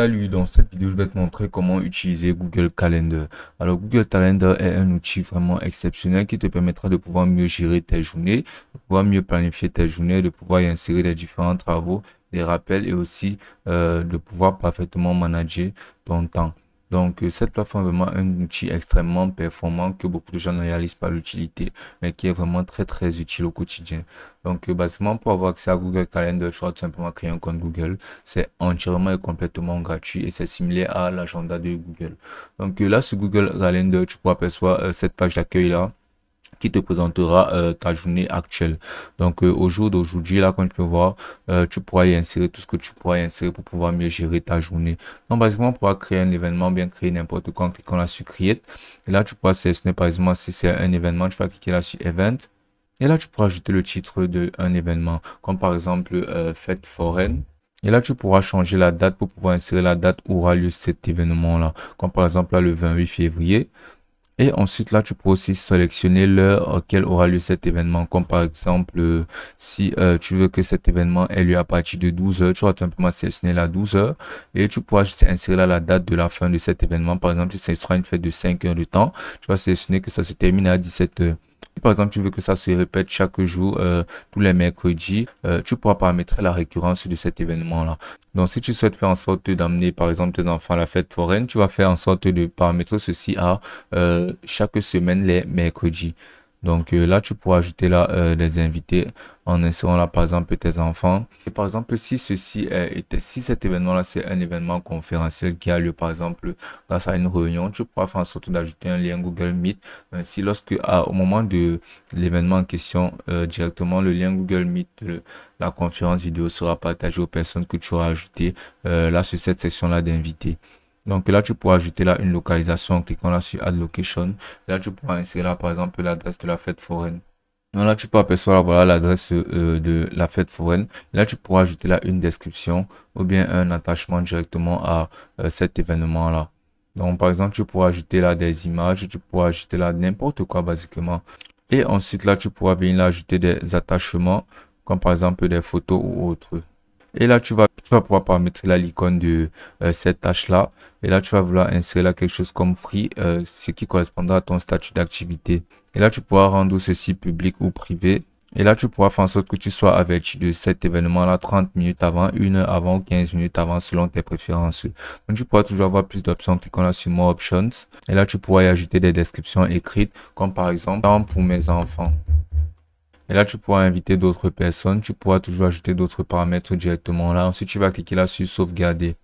Salut, dans cette vidéo, je vais te montrer comment utiliser Google Calendar. Alors, Google Calendar est un outil vraiment exceptionnel qui te permettra de pouvoir mieux gérer tes journées, de pouvoir mieux planifier tes journées, de pouvoir y insérer les différents travaux, les rappels et aussi euh, de pouvoir parfaitement manager ton temps. Donc, euh, cette plateforme est vraiment un outil extrêmement performant que beaucoup de gens ne réalisent pas l'utilité, mais qui est vraiment très, très utile au quotidien. Donc, euh, basiquement, pour avoir accès à Google Calendar, tu vas tout simplement créer un compte Google. C'est entièrement et complètement gratuit et c'est similaire à l'agenda de Google. Donc, euh, là, sur Google Calendar, tu pourras apercevoir cette page d'accueil là qui te présentera euh, ta journée actuelle. Donc euh, au jour d'aujourd'hui, là, comme tu peux voir, euh, tu pourras y insérer tout ce que tu pourras y insérer pour pouvoir mieux gérer ta journée. Donc basiquement, on pourra créer un événement, bien créer n'importe quoi en cliquant là sur Create. Et là, tu pourras sélectionner, par exemple, si c'est un événement, tu vas cliquer là sur Event. Et là, tu pourras ajouter le titre d'un événement, comme par exemple Fête foraine. Et là, tu pourras changer la date pour pouvoir insérer la date où aura lieu cet événement-là. Comme par exemple, là, le 28 février. Et ensuite, là, tu peux aussi sélectionner l'heure auquel aura lieu cet événement. Comme par exemple, si euh, tu veux que cet événement ait lieu à partir de 12h, tu vas simplement sélectionner la 12h et tu pourras juste insérer la date de la fin de cet événement. Par exemple, si ce sera une fête de 5 heures de temps, tu vas sélectionner que ça se termine à 17h par exemple, tu veux que ça se répète chaque jour, euh, tous les mercredis, euh, tu pourras paramétrer la récurrence de cet événement-là. Donc, si tu souhaites faire en sorte d'amener, par exemple, tes enfants à la fête foraine, tu vas faire en sorte de paramétrer ceci à euh, chaque semaine les mercredis. Donc euh, là, tu pourras ajouter là des euh, invités en insérant là par exemple tes enfants. Et par exemple, si ceci euh, était, si cet événement là c'est un événement conférentiel qui a lieu par exemple grâce à une réunion, tu pourras faire en sorte d'ajouter un lien Google Meet. Ainsi, lorsque au moment de l'événement en question, directement le lien Google Meet la conférence vidéo sera partagée aux personnes que tu auras ajoutées là sur cette section là d'invités. Donc là, tu pourras ajouter là une localisation en cliquant là sur Add Location. Là, tu pourras insérer là, par exemple l'adresse de la fête foraine. Donc là, tu peux apercevoir voilà l'adresse euh, de la fête foraine. Là, tu pourras ajouter là une description ou bien un attachement directement à euh, cet événement là. Donc par exemple, tu pourras ajouter là des images, tu pourras ajouter là n'importe quoi basiquement. Et ensuite là, tu pourras bien là ajouter des attachements comme par exemple des photos ou autres. Et là, tu vas, vas pouvoir paramétrer l'icône de euh, cette tâche-là. Et là, tu vas vouloir insérer là quelque chose comme free, euh, ce qui correspondra à ton statut d'activité. Et là, tu pourras rendre ceci public ou privé. Et là, tu pourras faire en sorte que tu sois averti de cet événement-là 30 minutes avant, 1 heure avant 15 minutes avant selon tes préférences. Donc, tu pourras toujours avoir plus d'options en cliquant là sur More Options. Et là, tu pourras y ajouter des descriptions écrites, comme par exemple, pour mes enfants. Et là, tu pourras inviter d'autres personnes. Tu pourras toujours ajouter d'autres paramètres directement là. Ensuite, tu vas cliquer là sur sauvegarder.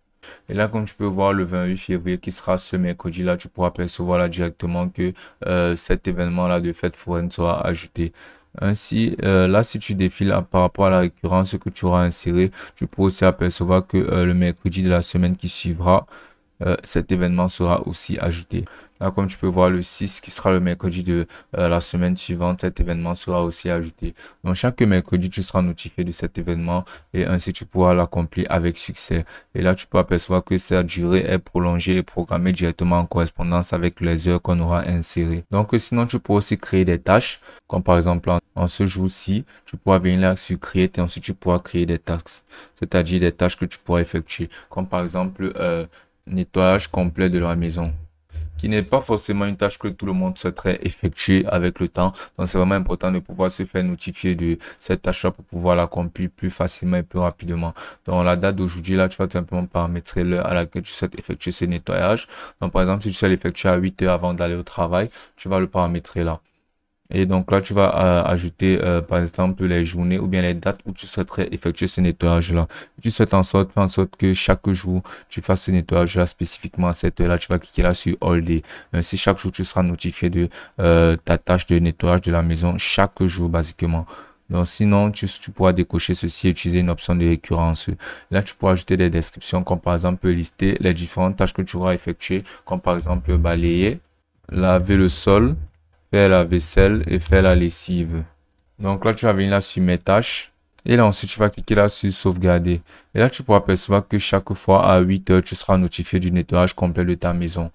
Et là, comme tu peux voir, le 28 février qui sera ce mercredi, là, tu pourras percevoir là directement que euh, cet événement-là de fête foraine sera ajouté. Ainsi, euh, là, si tu défiles euh, par rapport à la récurrence que tu auras insérée, tu pourras aussi apercevoir que le mercredi de la semaine qui suivra, euh, cet événement sera aussi ajouté. Là, comme tu peux voir, le 6 qui sera le mercredi de euh, la semaine suivante, cet événement sera aussi ajouté. Donc, chaque mercredi, tu seras notifié de cet événement et ainsi tu pourras l'accomplir avec succès. Et là, tu peux apercevoir que sa durée est prolongée et programmée directement en correspondance avec les heures qu'on aura insérées. Donc, euh, sinon, tu peux aussi créer des tâches, comme par exemple en, ce jour-ci, tu pourras venir là sur Create et ensuite tu pourras créer des taxes, c'est-à-dire des tâches que tu pourras effectuer, comme par exemple nettoyage complet de la maison qui n'est pas forcément une tâche que tout le monde souhaiterait effectuer avec le temps. Donc c'est vraiment important de pouvoir se faire notifier de cette tâche-là pour pouvoir l'accomplir plus facilement et plus rapidement. Donc la date d'aujourd'hui, là, tu vas simplement paramétrer l'heure à laquelle tu souhaites effectuer ce nettoyage. Donc par exemple, si tu souhaites l'effectuer à 8 heures avant d'aller au travail, tu vas le paramétrer là. Et donc là, tu vas euh, ajouter, euh, par exemple, les journées ou bien les dates où tu souhaiterais effectuer ce nettoyage-là. Tu souhaites en sorte, sorte que chaque jour, tu fasses ce nettoyage-là spécifiquement à cette heure-là. Tu vas cliquer là sur All Day. Ainsi, euh, chaque jour, tu seras notifié de ta tâche de nettoyage de la maison chaque jour, basiquement. Donc sinon, tu, tu, pourras décocher ceci et utiliser une option de récurrence. Là, tu pourras ajouter des descriptions comme par exemple lister les différentes tâches que tu auras effectuées, comme par exemple balayer, laver le sol, la vaisselle et faire la lessive. Donc là, tu vas venir là sur mes tâches. Et là, ensuite, tu vas cliquer là sur sauvegarder. Et là, tu pourras percevoir que chaque fois à 8 heures, tu seras notifié du nettoyage complet de ta maison.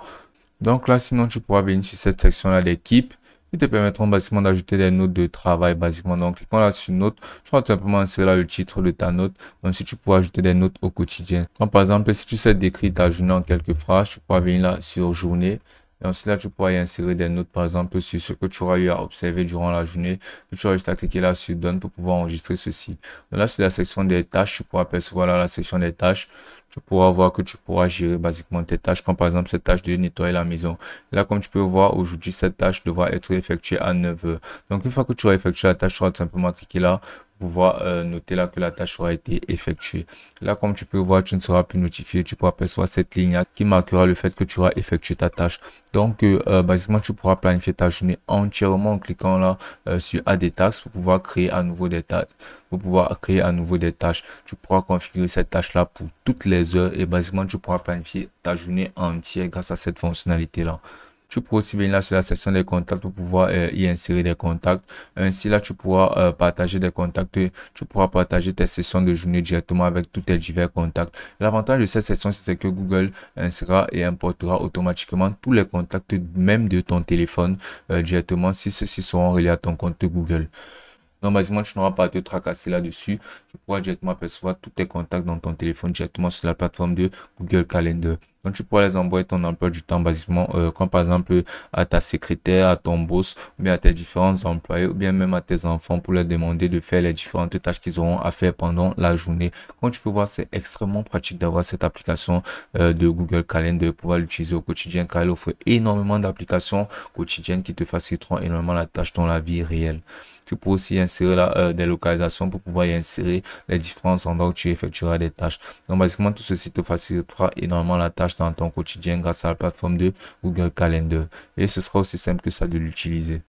Donc là, sinon, tu pourras venir sur cette section-là d'équipe. qui te permettront basiquement d'ajouter des notes de travail, basiquement. Donc, cliquant là sur note, tu vas simplement insérer là le titre de ta note. Donc, si tu pourras ajouter des notes au quotidien. par exemple, si tu souhaites décrire ta journée en quelques phrases, tu pourras venir là sur journée et ensuite, là, tu pourras y insérer des notes, par exemple, sur ce que tu auras eu à observer durant la journée. Tu auras juste à cliquer là sur Donne pour pouvoir enregistrer ceci. Donc là, c'est la section des tâches, tu pourras apercevoir là, la section des tâches. Tu pourras voir que tu pourras gérer basiquement tes tâches, comme par exemple cette tâche de nettoyer la maison. Là, comme tu peux voir, aujourd'hui, cette tâche devra être effectuée à 9 h Donc, une fois que tu auras effectué la tâche, tu auras simplement cliquer là pouvoir euh, noter là que la tâche aura été effectuée. Là, comme tu peux voir, tu ne seras plus notifié. Tu pourras percevoir cette ligne qui marquera le fait que tu auras effectué ta tâche. Donc, euh, euh, basiquement, tu pourras planifier ta journée entièrement en cliquant là sur Add des taxes pour pouvoir créer à nouveau des tâches. Pour pouvoir créer à nouveau des tâches, tu pourras configurer cette tâche là pour toutes les heures et basiquement, tu pourras planifier ta journée entière grâce à cette fonctionnalité là. Tu pourras aussi venir là sur la section des contacts pour pouvoir euh, y insérer des contacts. Ainsi, là, tu pourras euh, partager des contacts. Tu pourras partager tes sessions de journée directement avec tous tes divers contacts. L'avantage de cette session, c'est que Google insérera et importera automatiquement tous les contacts, même de ton téléphone, euh, directement si ceux-ci sont reliés à ton compte Google. Donc, basiquement, tu n'auras pas à te tracasser là-dessus. Tu pourras directement apercevoir tous tes contacts dans ton téléphone directement sur la plateforme de Google Calendar. Donc, tu pourras les envoyer ton emploi du temps, basiquement, euh, comme par exemple à ta secrétaire, à ton boss, ou bien à tes différents employés, ou bien même à tes enfants pour leur demander de faire les différentes tâches qu'ils auront à faire pendant la journée. Comme tu peux voir, c'est extrêmement pratique d'avoir cette application euh, de Google Calendar, de pouvoir l'utiliser au quotidien, car elle offre énormément d'applications quotidiennes qui te faciliteront énormément la tâche dans la vie réelle. Tu aussi insérer là, euh, des localisations pour pouvoir y insérer les différents endroits où tu effectueras des tâches. Donc, basiquement, tout ceci te facilitera énormément la tâche dans ton quotidien grâce à la plateforme de Google Calendar. Et ce sera aussi simple que ça de l'utiliser.